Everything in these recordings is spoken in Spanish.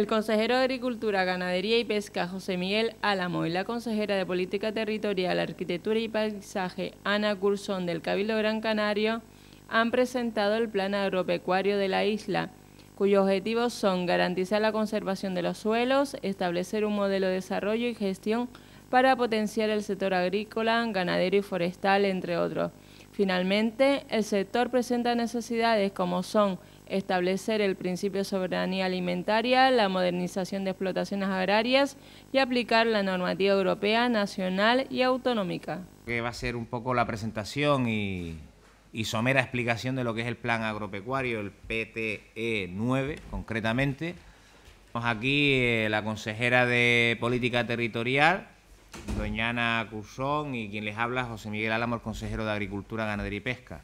El consejero de Agricultura, Ganadería y Pesca, José Miguel Álamo, y la consejera de Política Territorial, Arquitectura y Paisaje, Ana Cursón, del Cabildo Gran Canario, han presentado el Plan Agropecuario de la isla, cuyos objetivos son garantizar la conservación de los suelos, establecer un modelo de desarrollo y gestión para potenciar el sector agrícola, ganadero y forestal, entre otros. Finalmente, el sector presenta necesidades como son establecer el principio de soberanía alimentaria, la modernización de explotaciones agrarias y aplicar la normativa europea, nacional y autonómica. Que va a ser un poco la presentación y, somera explicación de lo que es el plan agropecuario, el PTE 9 concretamente. Tenemos aquí eh, la consejera de Política Territorial, doña Ana y quien les habla, José Miguel Álamo, el consejero de Agricultura, Ganadería y Pesca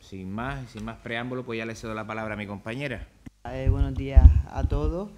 sin más, sin más preámbulo, pues ya le cedo la palabra a mi compañera. Eh, buenos días a todos.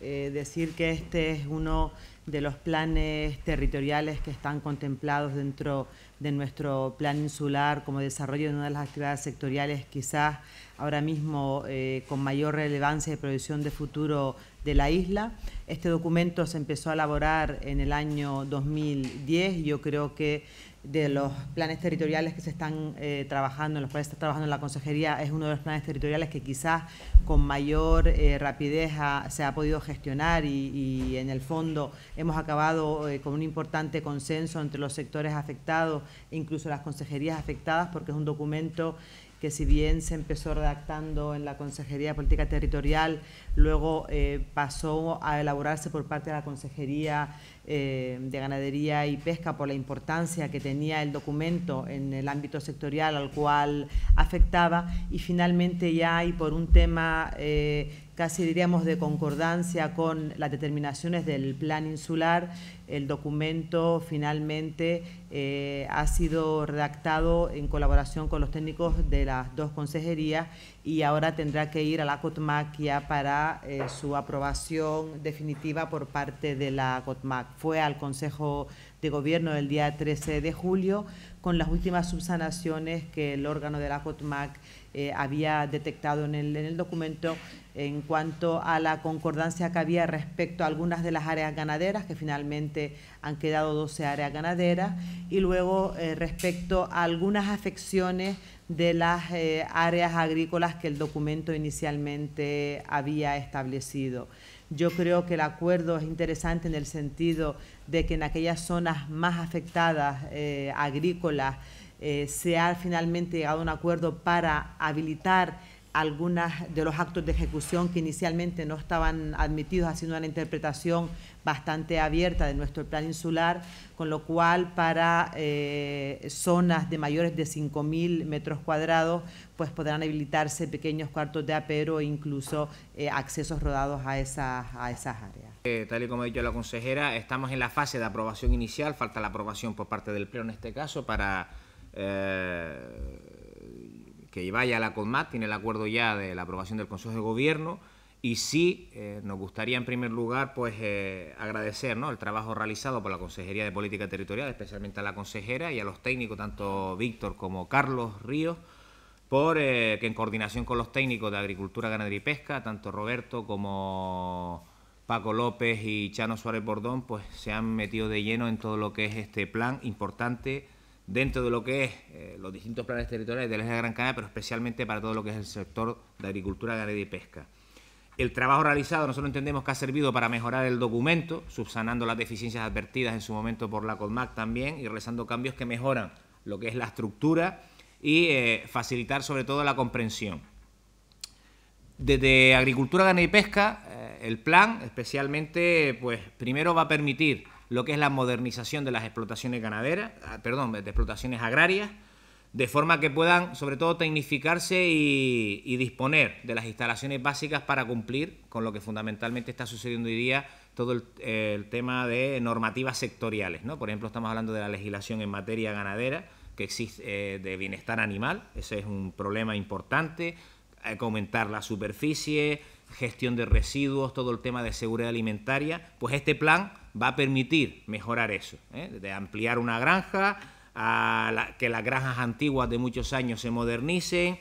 Eh, decir que este es uno de los planes territoriales que están contemplados dentro de nuestro plan insular como desarrollo de una de las actividades sectoriales quizás ahora mismo eh, con mayor relevancia y proyección de futuro de la isla. Este documento se empezó a elaborar en el año 2010 yo creo que de los planes territoriales que se están eh, trabajando, en los cuales está trabajando la consejería, es uno de los planes territoriales que quizás con mayor eh, rapidez se ha podido gestionar y, en el fondo hemos acabado eh, con un importante consenso entre los sectores afectados e incluso las consejerías afectadas porque es un documento que si bien se empezó redactando en la Consejería de Política Territorial, luego eh, pasó a elaborarse por parte de la Consejería eh, de Ganadería y Pesca por la importancia que tenía el documento en el ámbito sectorial al cual afectaba y finalmente ya y por un tema eh, casi diríamos de concordancia con las determinaciones del plan insular, el documento finalmente eh, ha sido redactado en colaboración con los técnicos de las dos consejerías y ahora tendrá que ir a la COTMAC para eh, su aprobación definitiva por parte de la COTMAC. Fue al Consejo de Gobierno el día 13 de julio con las últimas subsanaciones que el órgano de la COTMAC eh, había detectado en el, documento en cuanto a la concordancia que había respecto a algunas de las áreas ganaderas que finalmente han quedado 12 áreas ganaderas y luego eh, respecto a algunas afecciones de las eh, áreas agrícolas que el documento inicialmente había establecido. Yo creo que el acuerdo es interesante en el sentido de que en aquellas zonas más afectadas eh, agrícolas se ha finalmente llegado a un acuerdo para habilitar algunos de los actos de ejecución que inicialmente no estaban admitidos, haciendo una interpretación bastante abierta de nuestro plan insular, con lo cual para eh, zonas de mayores de 5.000 metros cuadrados, pues podrán habilitarse pequeños cuartos de apero e incluso eh, accesos rodados a esas, áreas. Eh, tal y como ha dicho la consejera, estamos en la fase de aprobación inicial, falta la aprobación por parte del Pleno en este caso para que vaya a la CONMAT, tiene el acuerdo ya de la aprobación del Consejo de Gobierno. Y sí, eh, nos gustaría en primer lugar pues eh, agradecer ¿no? el trabajo realizado por la Consejería de Política Territorial, especialmente a la consejera y a los técnicos, tanto Víctor como Carlos Ríos, por eh, que en coordinación con los técnicos de Agricultura, Ganadería y Pesca, tanto Roberto como Paco López y Chano Suárez Bordón, pues se han metido de lleno en todo lo que es este plan importante dentro de lo que es eh, los distintos planes territoriales del eje de Gran Canaria, pero especialmente para todo lo que es el sector de agricultura, ganadería y pesca. El trabajo realizado nosotros entendemos que ha servido para mejorar el documento, subsanando las deficiencias advertidas en su momento por la CODMAC también y realizando cambios que mejoran lo que es la estructura y eh, facilitar sobre todo la comprensión. Desde Agricultura, Ganadería y Pesca, eh, el plan especialmente, pues primero va a permitir lo que es la modernización de las explotaciones ganaderas, ah, perdón, de explotaciones agrarias, de forma que puedan sobre todo tecnificarse y, disponer de las instalaciones básicas para cumplir con lo que fundamentalmente está sucediendo hoy día todo el, tema de normativas sectoriales, ¿no? Por ejemplo, estamos hablando de la legislación en materia ganadera que existe eh, de bienestar animal, ese es un problema importante, aumentar la superficie, gestión de residuos, todo el tema de seguridad alimentaria, pues este plan va a permitir mejorar eso, ¿eh? de ampliar una granja, que las granjas antiguas de muchos años se modernicen,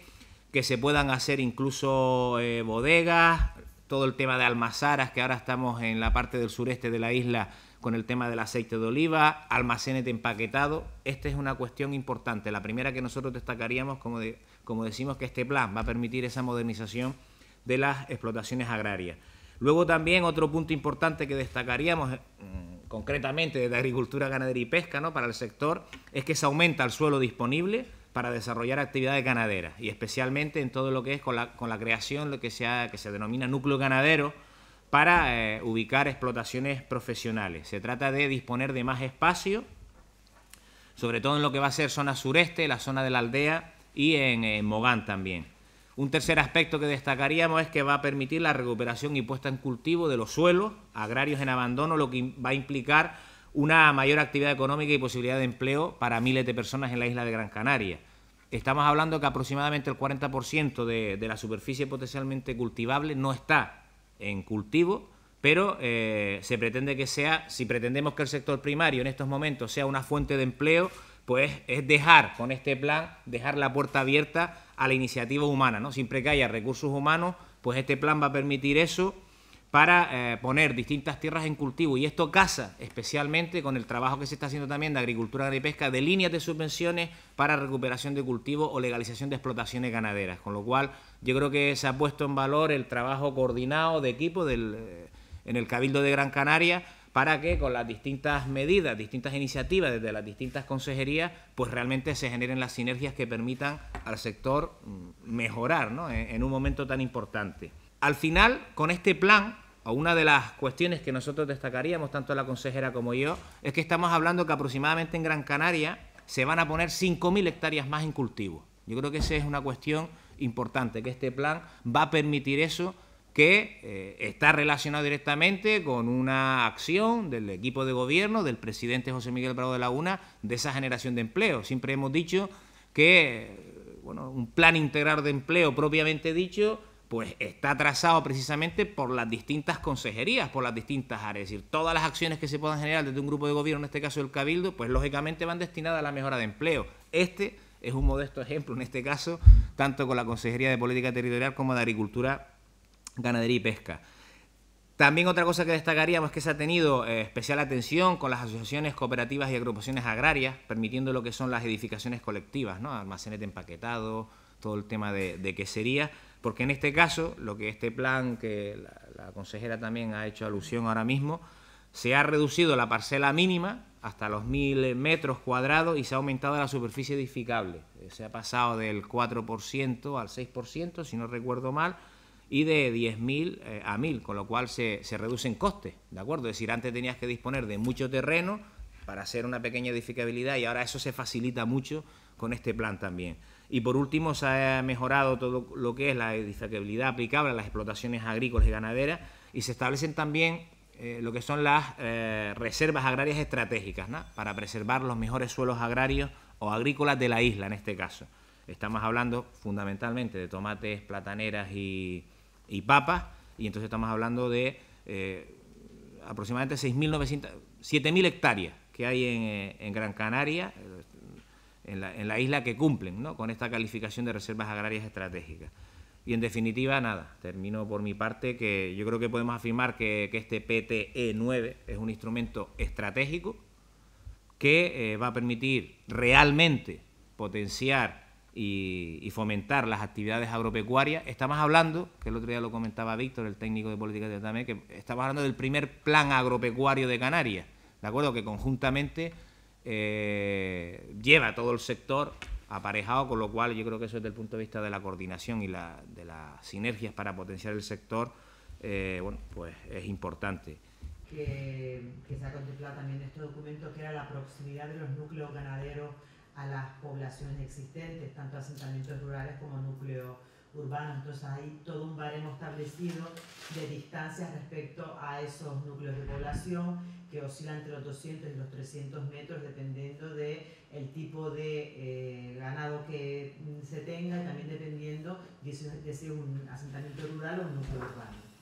que se puedan hacer incluso eh, bodegas, todo el tema de almazaras, que ahora estamos en la parte del sureste de la isla con el tema del aceite de oliva, almacenes de empaquetado. Esta es una cuestión importante, la primera que nosotros destacaríamos, como decimos que este plan va a permitir esa modernización de las explotaciones agrarias. Luego también otro punto importante que destacaríamos eh, mm, concretamente desde agricultura, ganadería y pesca ¿no? para el sector es que se aumenta el suelo disponible para desarrollar actividades ganaderas y especialmente en todo lo que es con la, con la creación lo que, sea, que se denomina núcleo ganadero para eh, ubicar explotaciones profesionales. Se trata de disponer de más espacio, sobre todo en lo que va a ser zona sureste, la zona de la aldea y en Mogán también. Un tercer aspecto que destacaríamos es que va a permitir la recuperación y puesta en cultivo de los suelos agrarios en abandono, lo que va a implicar una mayor actividad económica y posibilidad de empleo para miles de personas en la isla de Gran Canaria. Estamos hablando que aproximadamente el 40% de, la superficie potencialmente cultivable no está en cultivo, pero eh, se pretende que sea, si pretendemos que el sector primario en estos momentos sea una fuente de empleo, pues es dejar con este plan, dejar la puerta abierta a la iniciativa humana, ¿no? Siempre que haya recursos humanos, pues este plan va a permitir eso para eh, poner distintas tierras en cultivo. Y esto casa especialmente con el trabajo que se está haciendo también de agricultura, y pesca... de líneas de subvenciones para recuperación de cultivos o legalización de explotaciones ganaderas. Con lo cual, yo creo que se ha puesto en valor el trabajo coordinado de equipo del, eh, en el Cabildo de Gran Canaria para que con las distintas medidas, distintas iniciativas desde las distintas consejerías, pues realmente se generen las sinergias que permitan al sector mm, mejorar en, un momento tan importante. Al final, con este plan, o una de las cuestiones que nosotros destacaríamos, tanto la consejera como yo, es que estamos hablando que aproximadamente en Gran Canaria se van a poner 5.000 hectáreas más en cultivo. Yo creo que esa es una cuestión importante, que este plan va a permitir eso que eh, está relacionado directamente con una acción del equipo de gobierno del presidente José Miguel Bravo de la UNA de esa generación de empleo. Siempre hemos dicho que bueno, un plan integral de empleo propiamente dicho pues está trazado precisamente por las distintas consejerías, por las distintas áreas. Es decir, todas las acciones que se puedan generar desde un grupo de gobierno, en este caso el Cabildo, pues lógicamente van destinadas a la mejora de empleo. Este es un modesto ejemplo, en este caso, tanto con la Consejería de Política Territorial como de Agricultura ganadería y pesca. También otra cosa que destacaríamos es que se ha tenido eh, especial atención con las asociaciones cooperativas y agrupaciones agrarias, permitiendo lo que son las edificaciones colectivas, ¿no? almacenes de empaquetado, todo el tema de, quesería, porque en este caso, lo que este plan que la, consejera también ha hecho alusión ahora mismo, se ha reducido la parcela mínima hasta los 1000 eh, metros cuadrados y se ha aumentado la superficie edificable. Eh, se ha pasado del 4% al 6%, si no recuerdo mal, y de 10.000 eh, a 1.000, con lo cual se, reducen costes, ¿de acuerdo? Es decir, antes tenías que disponer de mucho terreno para hacer una pequeña edificabilidad y ahora eso se facilita mucho con este plan también. Y por último, se ha mejorado todo lo que es la edificabilidad aplicable a las explotaciones agrícolas y ganaderas y se establecen también eh, lo que son las eh, reservas agrarias estratégicas ¿no? para preservar los mejores suelos agrarios o agrícolas de la isla en este caso. Estamos hablando fundamentalmente de tomates, plataneras y, y papas, y entonces estamos hablando de eh, aproximadamente 6.900, 7.000 hectáreas que hay en, eh, Gran Canaria, eh, en la, isla que cumplen con esta calificación de reservas agrarias estratégicas. Y en definitiva, nada, termino por mi parte que yo creo que podemos afirmar que, este PTE9 es un instrumento estratégico que va a permitir realmente potenciar y, fomentar las actividades agropecuarias. Estamos hablando, que el otro día lo comentaba Víctor, el técnico de política de también, que estamos hablando del primer plan agropecuario de Canarias, ¿de acuerdo? Que conjuntamente eh, lleva todo el sector aparejado, con lo cual yo creo que eso desde el punto de vista de la coordinación y la, de las sinergias para potenciar el sector, eh, bueno, pues es importante. Que, se ha contemplado también en este documento que era la proximidad de los núcleos ganaderos a las poblaciones existentes, tanto asentamientos rurales como núcleos urbanos. Entonces hay todo un baremo establecido de distancias respecto a esos núcleos de población que oscilan entre los 200 y los 300 metros dependiendo del tipo de eh, ganado que se tenga y también dependiendo de si es un asentamiento rural o un núcleo urbano.